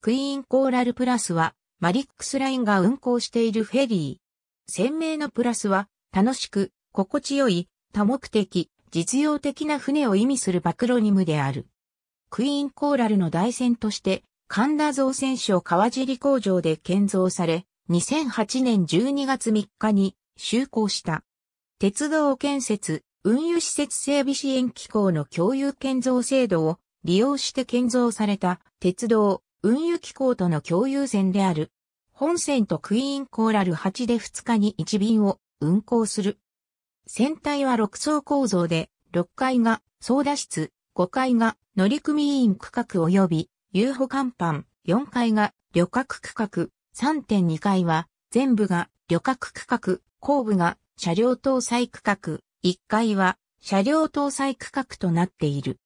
クイーンコーラルプラスは、マリックスラインが運行しているフェリー。鮮明のプラスは、楽しく、心地よい、多目的、実用的な船を意味するバクロニムである。クイーンコーラルの代船として、神田造船所川尻工場で建造され、2008年12月3日に就航した。鉄道建設、運輸施設整備支援機構の共有建造制度を利用して建造された鉄道運輸機構との共有線である。本線とクイーンコーラル8で2日に1便を運行する。船体は6層構造で、6階が操舵室、5階が乗組員区画及び遊歩甲板、4階が旅客区画、3.2階は全部が旅客区画、後部が車両搭載区画、1階は車両搭載区画となっている。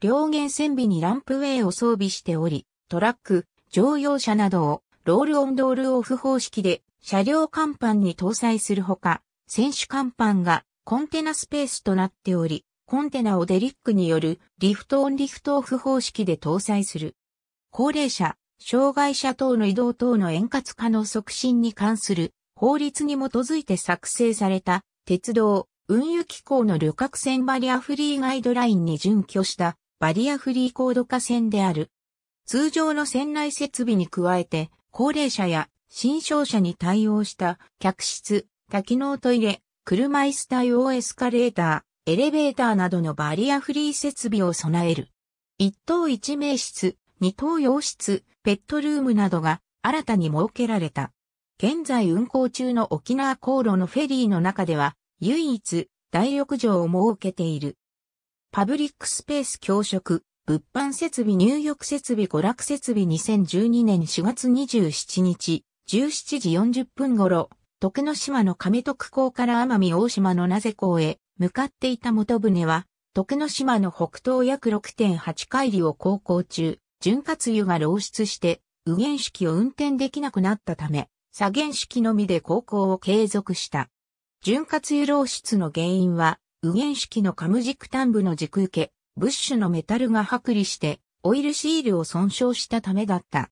両舷線尾にランプウェイを装備しており、トラック、乗用車などをロールオンドールオフ方式で車両甲板に搭載するほか、選手甲板がコンテナスペースとなっており、コンテナをデリックによるリフトオンリフトオフ方式で搭載する。高齢者、障害者等の移動等の円滑化の促進に関する法律に基づいて作成された鉄道、運輸機構の旅客船バリアフリーガイドラインに準拠したバリアフリー高度化船である。通常の船内設備に加えて、高齢者や新商者に対応した客室、多機能トイレ、車椅子対応エスカレーター、エレベーターなどのバリアフリー設備を備える。一等一名室、二等洋室、ペットルームなどが新たに設けられた。現在運行中の沖縄航路のフェリーの中では唯一大浴場を設けている。パブリックスペース教職、物販設備入浴設備娯楽設備2012年4月27日、17時40分頃、徳之島の亀徳港から奄美大島の名瀬港へ向かっていた元船は、徳之島の北東約6.8海里を航行中、潤滑油が漏出して、右舷式を運転できなくなったため、左舷式のみで航行を継続した。潤滑油漏出の原因は、右舷式のカム軸端部の軸受け、ブッシュのメタルが剥離して、オイルシールを損傷したためだった。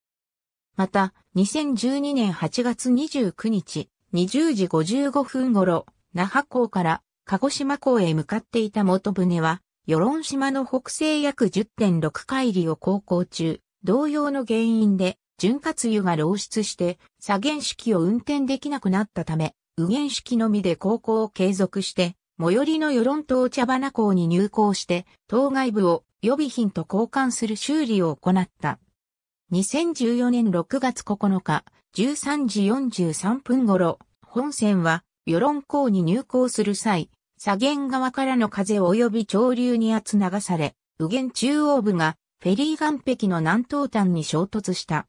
また、2012年8月29日、20時55分頃、那覇港から鹿児島港へ向かっていた元船は、与論島の北西約10.6海里を航行中、同様の原因で、潤滑油が漏出して、左舷式を運転できなくなったため、右舷式のみで航行を継続して、最寄りの与論島茶花港に入港して、当該部を予備品と交換する修理を行った。2014年6月9日、13時43分頃、本線は、与論港に入港する際、左舷側からの風及び潮流に圧流され、右舷中央部がフェリー岸壁の南東端に衝突した。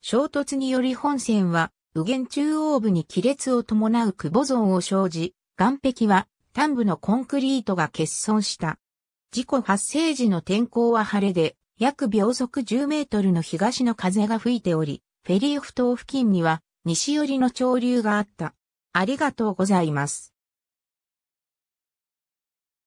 衝突により本線は右舷中央部に亀裂を伴う久保像を生じ、岸壁は端部のコンクリートが欠損した。事故発生時の天候は晴れで、約秒速10メートルの東の風が吹いており、フェリーフ島付近には西寄りの潮流があった。ありがとうございます。